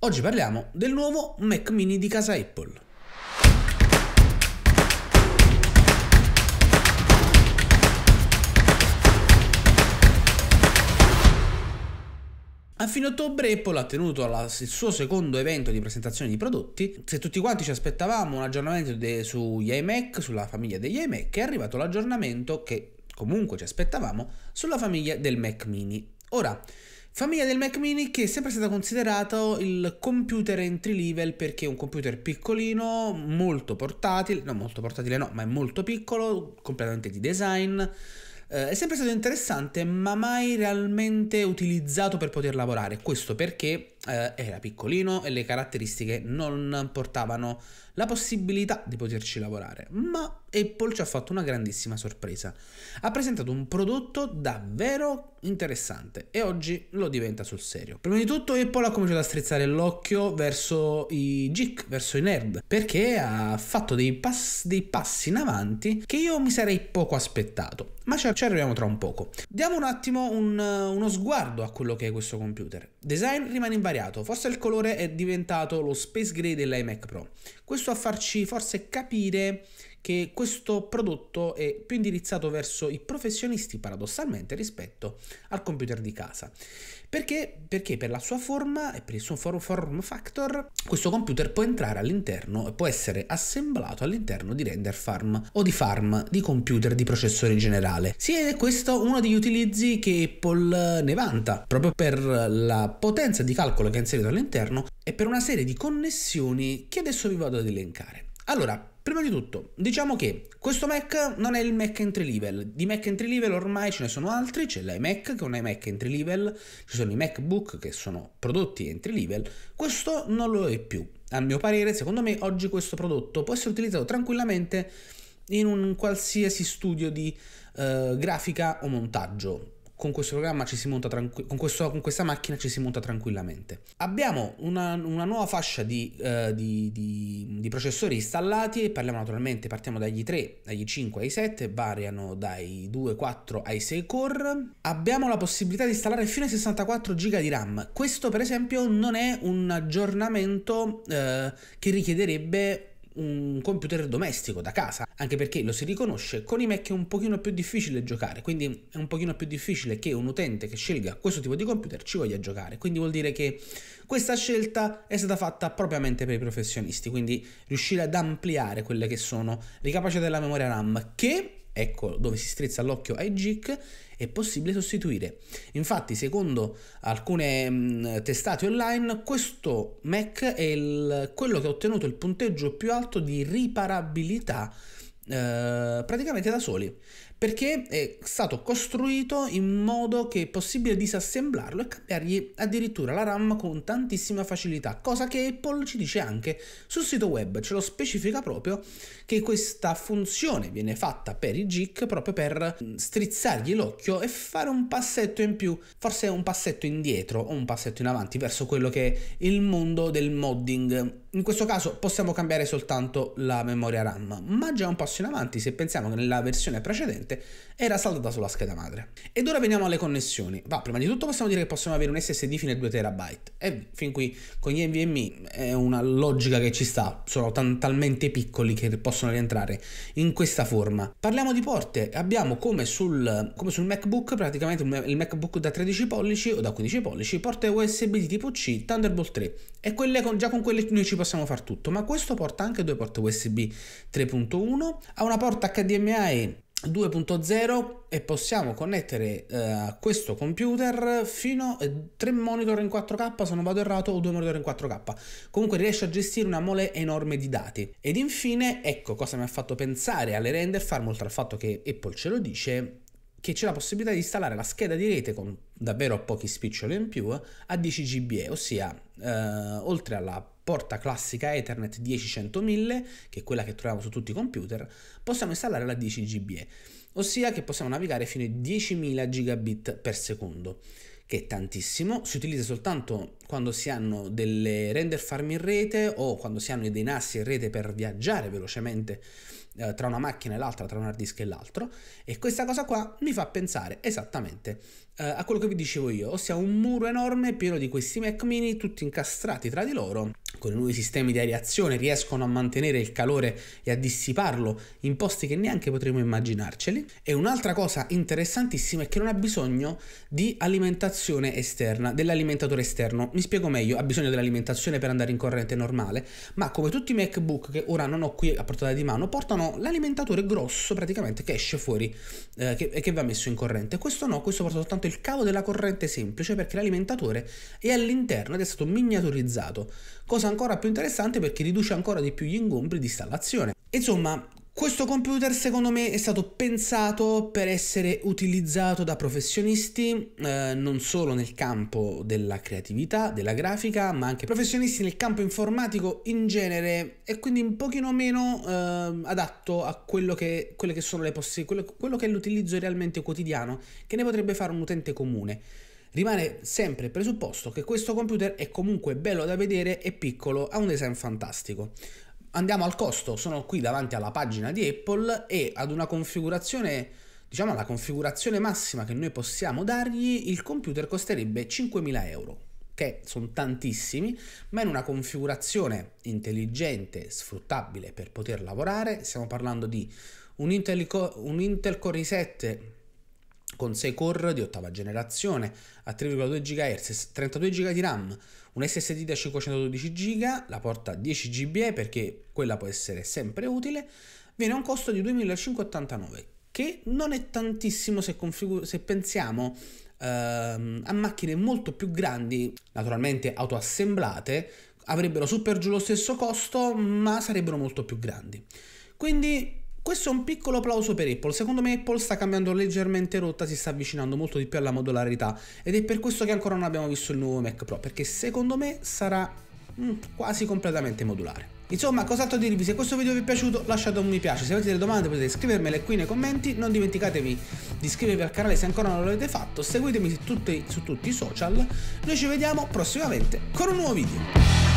Oggi parliamo del nuovo Mac mini di casa Apple. A fine ottobre Apple ha tenuto il suo secondo evento di presentazione di prodotti. Se tutti quanti ci aspettavamo un aggiornamento de- sugli iMac, sulla famiglia degli iMac, è arrivato l'aggiornamento che comunque ci aspettavamo sulla famiglia del Mac mini. Ora, Famiglia del Mac Mini che è sempre stato considerato il computer entry level perché è un computer piccolino, molto portatile, no molto portatile no, ma è molto piccolo, completamente di design. Eh, è sempre stato interessante ma mai realmente utilizzato per poter lavorare, questo perché eh, era piccolino e le caratteristiche non portavano la possibilità di poterci lavorare, ma Apple ci ha fatto una grandissima sorpresa. Ha presentato un prodotto davvero interessante e oggi lo diventa sul serio. Prima di tutto Apple ha cominciato a strizzare l'occhio verso i geek, verso i nerd, perché ha fatto dei, pass dei passi in avanti che io mi sarei poco aspettato, ma ci, arriviamo tra un poco. Diamo un attimo un, uno sguardo a quello che è questo computer. Design rimane invariato variato, forse il colore è diventato lo space gray dell'iMac Pro. Questo a farci forse capire che questo prodotto è più indirizzato verso i professionisti paradossalmente rispetto al computer di casa. Perché? Perché per la sua forma e per il suo form factor questo computer può entrare all'interno e può essere assemblato all'interno di render farm o di farm di computer di processore in generale. Sì, ed è questo uno degli utilizzi che Apple ne vanta, proprio per la potenza di calcolo che ha inserito all'interno e per una serie di connessioni che adesso vi vado ad elencare. Allora, prima di tutto, diciamo che questo Mac non è il Mac entry level. Di Mac entry level ormai ce ne sono altri, c'è l'iMac che è un iMac entry level, ci sono i MacBook che sono prodotti entry level, questo non lo è più. A mio parere, secondo me, oggi questo prodotto può essere utilizzato tranquillamente in un qualsiasi studio di uh, grafica o montaggio con questo programma ci si monta tranqu- con, questo, con questa macchina ci si monta tranquillamente. Abbiamo una, una nuova fascia di, uh, di, di, di, processori installati parliamo naturalmente, partiamo dagli 3, dagli 5 ai 7, variano dai 2, 4 ai 6 core. Abbiamo la possibilità di installare fino a 64 GB di RAM. Questo per esempio non è un aggiornamento uh, che richiederebbe un computer domestico da casa, anche perché lo si riconosce, con i Mac è un pochino più difficile giocare, quindi è un pochino più difficile che un utente che scelga questo tipo di computer ci voglia giocare, quindi vuol dire che questa scelta è stata fatta propriamente per i professionisti, quindi riuscire ad ampliare quelle che sono le capacità della memoria RAM che ecco dove si strizza l'occhio ai GIC, è possibile sostituire. Infatti, secondo alcune testate online, questo Mac è il, quello che ha ottenuto il punteggio più alto di riparabilità eh, praticamente da soli perché è stato costruito in modo che è possibile disassemblarlo e cambiargli addirittura la RAM con tantissima facilità, cosa che Apple ci dice anche sul sito web, ce lo specifica proprio che questa funzione viene fatta per i GIC proprio per mm, strizzargli l'occhio e fare un passetto in più, forse un passetto indietro o un passetto in avanti verso quello che è il mondo del modding. In questo caso possiamo cambiare soltanto la memoria RAM, ma già un passo in avanti se pensiamo che nella versione precedente precedente era saldata sulla scheda madre. Ed ora veniamo alle connessioni. Va, prima di tutto possiamo dire che possiamo avere un SSD fine 2 TB e fin qui con gli NVMe è una logica che ci sta, sono tan- talmente piccoli che possono rientrare in questa forma. Parliamo di porte, abbiamo come sul, come sul MacBook praticamente il MacBook da 13 pollici o da 15 pollici, porte USB di tipo C, Thunderbolt 3 e quelle con, già con quelle noi ci possiamo fare tutto, ma questo porta anche due porte USB 3.1, ha una porta HDMI 2.0 e possiamo connettere eh, a uh, questo computer fino a eh, 3 monitor in 4K se non vado errato o 2 monitor in 4K comunque riesce a gestire una mole enorme di dati ed infine ecco cosa mi ha fatto pensare alle render farm oltre al fatto che Apple ce lo dice che c'è la possibilità di installare la scheda di rete con davvero pochi spiccioli in più eh, a 10 GB, ossia uh, oltre alla porta classica Ethernet 10.100.000, che è quella che troviamo su tutti i computer, possiamo installare la 10 GBE, ossia che possiamo navigare fino ai 10.000 gigabit per secondo che è tantissimo, si utilizza soltanto quando si hanno delle render farm in rete o quando si hanno dei NAS in rete per viaggiare velocemente eh, tra una macchina e l'altra, tra un hard disk e l'altro e questa cosa qua mi fa pensare esattamente eh, a quello che vi dicevo io, ossia un muro enorme pieno di questi Mac mini tutti incastrati tra di loro con i nuovi sistemi di aerazione riescono a mantenere il calore e a dissiparlo in posti che neanche potremmo immaginarceli. E un'altra cosa interessantissima è che non ha bisogno di alimentazione esterna, dell'alimentatore esterno. Mi spiego meglio, ha bisogno dell'alimentazione per andare in corrente normale, ma come tutti i MacBook che ora non ho qui a portata di mano, portano l'alimentatore grosso praticamente che esce fuori e eh, che, che va messo in corrente. Questo no, questo porta soltanto il cavo della corrente semplice perché l'alimentatore è all'interno ed è stato miniaturizzato. Cosa cosa ancora più interessante perché riduce ancora di più gli ingombri di installazione. Insomma, questo computer secondo me è stato pensato per essere utilizzato da professionisti eh, non solo nel campo della creatività, della grafica, ma anche professionisti nel campo informatico in genere e quindi un pochino meno eh, adatto a quello che, quelle che sono le possibilità, quello, quello che è l'utilizzo realmente quotidiano che ne potrebbe fare un utente comune. Rimane sempre il presupposto che questo computer è comunque bello da vedere e piccolo, ha un design fantastico. Andiamo al costo, sono qui davanti alla pagina di Apple e ad una configurazione, diciamo la configurazione massima che noi possiamo dargli, il computer costerebbe 5.000 euro che sono tantissimi, ma in una configurazione intelligente, sfruttabile per poter lavorare, stiamo parlando di un Intel, un Intel Core i7 con 6 core di ottava generazione a 3,2 GHz, 32 GB di RAM, un SSD da 512 GB, la porta 10 GB perché quella può essere sempre utile, viene a un costo di 2589 che non è tantissimo se, configu- se pensiamo ehm, a macchine molto più grandi, naturalmente autoassemblate, avrebbero super giù lo stesso costo ma sarebbero molto più grandi. Quindi questo è un piccolo applauso per Apple, secondo me Apple sta cambiando leggermente rotta, si sta avvicinando molto di più alla modularità ed è per questo che ancora non abbiamo visto il nuovo Mac Pro, perché secondo me sarà mm, quasi completamente modulare. Insomma, cos'altro dirvi? Se questo video vi è piaciuto lasciate un mi piace, se avete delle domande potete scrivermele qui nei commenti, non dimenticatevi di iscrivervi al canale se ancora non l'avete fatto, seguitemi su tutti, su tutti i social, noi ci vediamo prossimamente con un nuovo video.